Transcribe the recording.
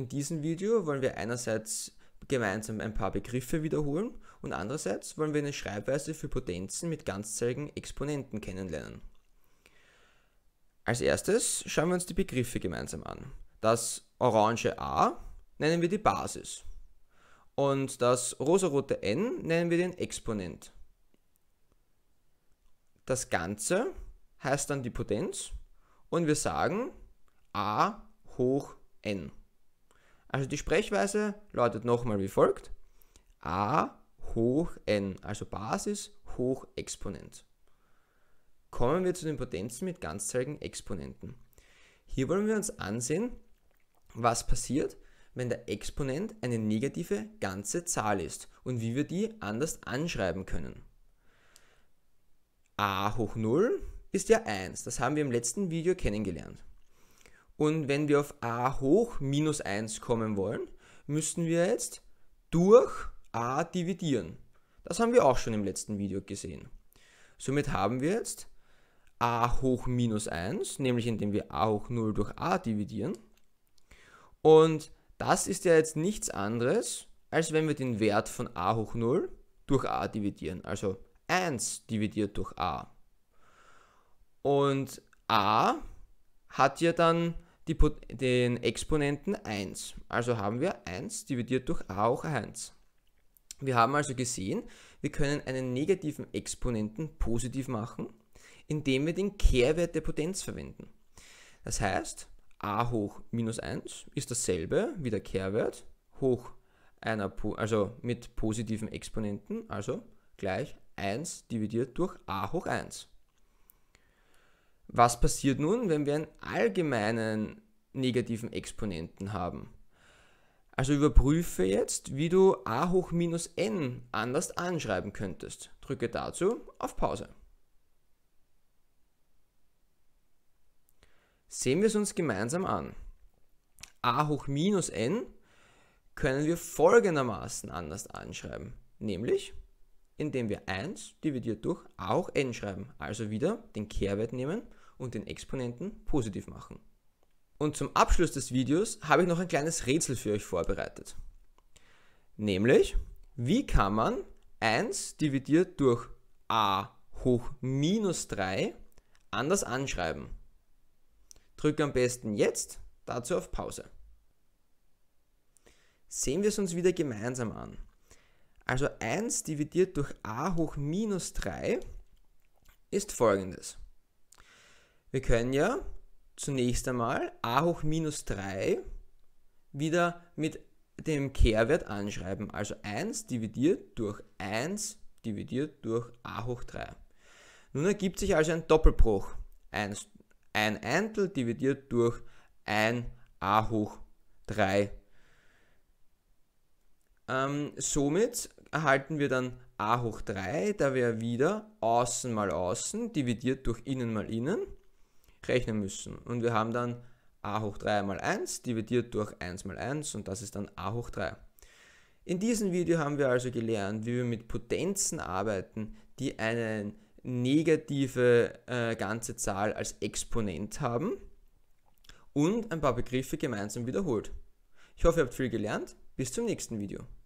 In diesem Video wollen wir einerseits gemeinsam ein paar Begriffe wiederholen und andererseits wollen wir eine Schreibweise für Potenzen mit ganzzahligen Exponenten kennenlernen. Als erstes schauen wir uns die Begriffe gemeinsam an. Das orange A nennen wir die Basis und das rosarote N nennen wir den Exponent. Das Ganze heißt dann die Potenz und wir sagen A hoch N. Also die Sprechweise lautet nochmal wie folgt. A hoch n, also Basis hoch Exponent. Kommen wir zu den Potenzen mit ganzzahligen Exponenten. Hier wollen wir uns ansehen, was passiert, wenn der Exponent eine negative ganze Zahl ist und wie wir die anders anschreiben können. a hoch 0 ist ja 1, das haben wir im letzten Video kennengelernt. Und wenn wir auf a hoch minus 1 kommen wollen, müssen wir jetzt durch a dividieren. Das haben wir auch schon im letzten Video gesehen. Somit haben wir jetzt a hoch minus 1, nämlich indem wir a hoch 0 durch a dividieren. Und das ist ja jetzt nichts anderes, als wenn wir den Wert von a hoch 0 durch a dividieren. Also 1 dividiert durch a. Und a hat ja dann die, den Exponenten 1. Also haben wir 1 dividiert durch a hoch 1. Wir haben also gesehen, wir können einen negativen Exponenten positiv machen, indem wir den Kehrwert der Potenz verwenden. Das heißt, a hoch minus 1 ist dasselbe wie der Kehrwert hoch einer, also mit positiven Exponenten, also gleich 1 dividiert durch a hoch 1. Was passiert nun, wenn wir einen allgemeinen negativen Exponenten haben? Also überprüfe jetzt, wie du a hoch minus n anders anschreiben könntest. Drücke dazu auf Pause. Sehen wir es uns gemeinsam an. a hoch minus n können wir folgendermaßen anders anschreiben. Nämlich, indem wir 1 dividiert durch a hoch n schreiben. Also wieder den Kehrwert nehmen und den Exponenten positiv machen. Und zum Abschluss des Videos habe ich noch ein kleines Rätsel für euch vorbereitet. Nämlich, wie kann man 1 dividiert durch a hoch minus 3 anders anschreiben? Drücke am besten jetzt dazu auf Pause. Sehen wir es uns wieder gemeinsam an. Also 1 dividiert durch a hoch minus 3 ist folgendes. Wir können ja zunächst einmal a hoch minus 3 wieder mit dem Kehrwert anschreiben. Also 1 dividiert durch 1 dividiert durch a hoch 3. Nun ergibt sich also ein Doppelbruch. 1, ein Eintel dividiert durch 1 a hoch 3. Ähm, somit erhalten wir dann a hoch 3, da wäre wieder außen mal außen dividiert durch innen mal innen rechnen müssen. Und wir haben dann a hoch 3 mal 1 dividiert durch 1 mal 1 und das ist dann a hoch 3. In diesem Video haben wir also gelernt, wie wir mit Potenzen arbeiten, die eine negative äh, ganze Zahl als Exponent haben und ein paar Begriffe gemeinsam wiederholt. Ich hoffe, ihr habt viel gelernt. Bis zum nächsten Video.